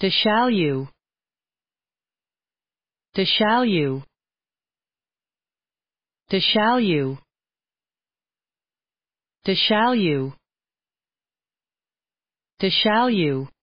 To shall you. To shall you. To shall you. To shall you. To shall you.